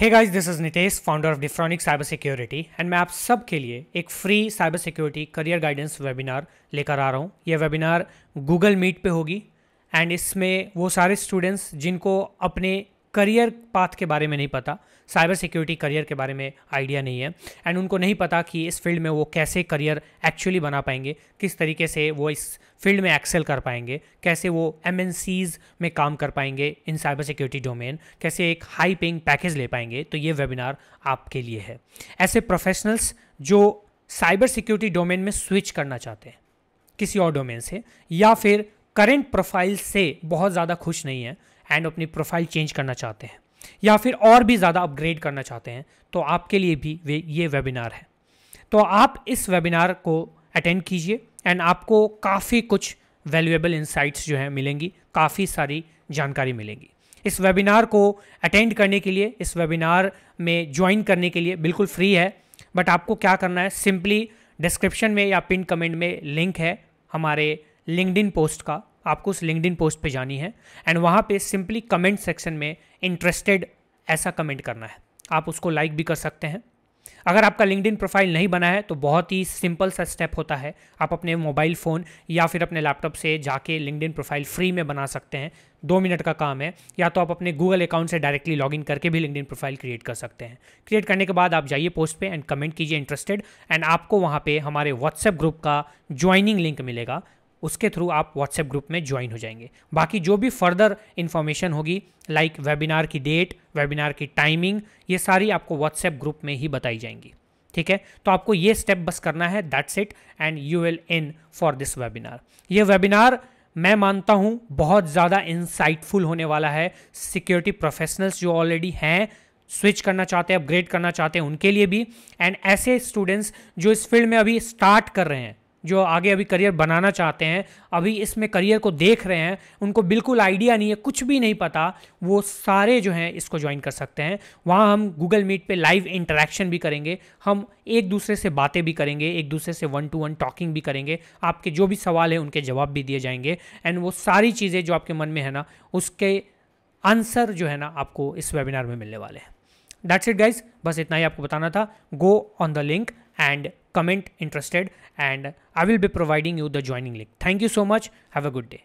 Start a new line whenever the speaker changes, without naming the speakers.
है guys this is Nitesh founder of डिफ्रॉनिक cyber security and मैं आप सब के लिए एक free cyber security career guidance webinar लेकर आ रहा हूँ ये वेबिनार गूगल मीट पे होगी एंड इसमें वो सारे स्टूडेंट्स जिनको अपने करियर पाथ के बारे में नहीं पता साइबर सिक्योरिटी करियर के बारे में आइडिया नहीं है एंड उनको नहीं पता कि इस फील्ड में वो कैसे करियर एक्चुअली बना पाएंगे किस तरीके से वो इस फील्ड में एक्सेल कर पाएंगे कैसे वो एम में काम कर पाएंगे इन साइबर सिक्योरिटी डोमेन कैसे एक हाई पेइंग पैकेज ले पाएंगे तो ये वेबिनार आपके लिए है ऐसे प्रोफेशनल्स जो साइबर सिक्योरिटी डोमेन में स्विच करना चाहते हैं किसी और डोमेन से या फिर करेंट प्रोफाइल से बहुत ज़्यादा खुश नहीं है एंड अपनी प्रोफाइल चेंज करना चाहते हैं या फिर और भी ज़्यादा अपग्रेड करना चाहते हैं तो आपके लिए भी वे ये वेबिनार है तो आप इस वेबिनार को अटेंड कीजिए एंड आपको काफ़ी कुछ वैल्यूएबल इंसाइट्स जो हैं मिलेंगी काफ़ी सारी जानकारी मिलेंगी इस वेबिनार को अटेंड करने के लिए इस वेबिनार में ज्वाइन करने के लिए बिल्कुल फ्री है बट आपको क्या करना है सिंपली डिस्क्रिप्शन में या पिन कमेंट में लिंक है हमारे लिंकड पोस्ट का आपको उस लिंकड पोस्ट पे जानी है एंड वहाँ पे सिंपली कमेंट सेक्शन में इंटरेस्टेड ऐसा कमेंट करना है आप उसको लाइक like भी कर सकते हैं अगर आपका लिंकड प्रोफाइल नहीं बना है तो बहुत ही सिंपल सा स्टेप होता है आप अपने मोबाइल फ़ोन या फिर अपने लैपटॉप से जाके लिंकड प्रोफाइल फ्री में बना सकते हैं दो मिनट का काम है या तो आप अपने गूगल अकाउंट से डायरेक्टली लॉगिन करके भी लिंकड प्रोफाइल क्रिएट कर सकते हैं क्रिएट करने के बाद आप जाइए पोस्ट पे एंड कमेंट कीजिए इंटरेस्टेड एंड आपको वहाँ पे हमारे व्हाट्सएप ग्रुप का ज्वाइनिंग लिंक मिलेगा उसके थ्रू आप व्हाट्सएप ग्रुप में ज्वाइन हो जाएंगे बाकी जो भी फर्दर इन्फॉर्मेशन होगी लाइक वेबिनार की डेट वेबिनार की टाइमिंग ये सारी आपको व्हाट्सएप ग्रुप में ही बताई जाएंगी ठीक है तो आपको ये स्टेप बस करना है that's it and you will in for this webinar ये वेबिनार मैं मानता हूँ बहुत ज़्यादा इंसाइटफुल होने वाला है सिक्योरिटी प्रोफेशनल्स जो ऑलरेडी हैं स्विच करना चाहते हैं अपग्रेड करना चाहते हैं उनके लिए भी एंड ऐसे स्टूडेंट्स जो इस फील्ड में अभी स्टार्ट कर रहे हैं जो आगे अभी करियर बनाना चाहते हैं अभी इसमें करियर को देख रहे हैं उनको बिल्कुल आइडिया नहीं है कुछ भी नहीं पता वो सारे जो हैं इसको ज्वाइन कर सकते हैं वहाँ हम गूगल मीट पे लाइव इंटरेक्शन भी करेंगे हम एक दूसरे से बातें भी करेंगे एक दूसरे से वन टू वन टॉकिंग भी करेंगे आपके जो भी सवाल हैं उनके जवाब भी दिए जाएंगे एंड वो सारी चीज़ें जो आपके मन में है ना उसके आंसर जो है ना आपको इस वेबिनार में मिलने वाले हैं दैट्स इट गाइज बस इतना ही आपको बताना था go on the link and comment interested and I will be providing you the joining link. Thank you so much. Have a good day.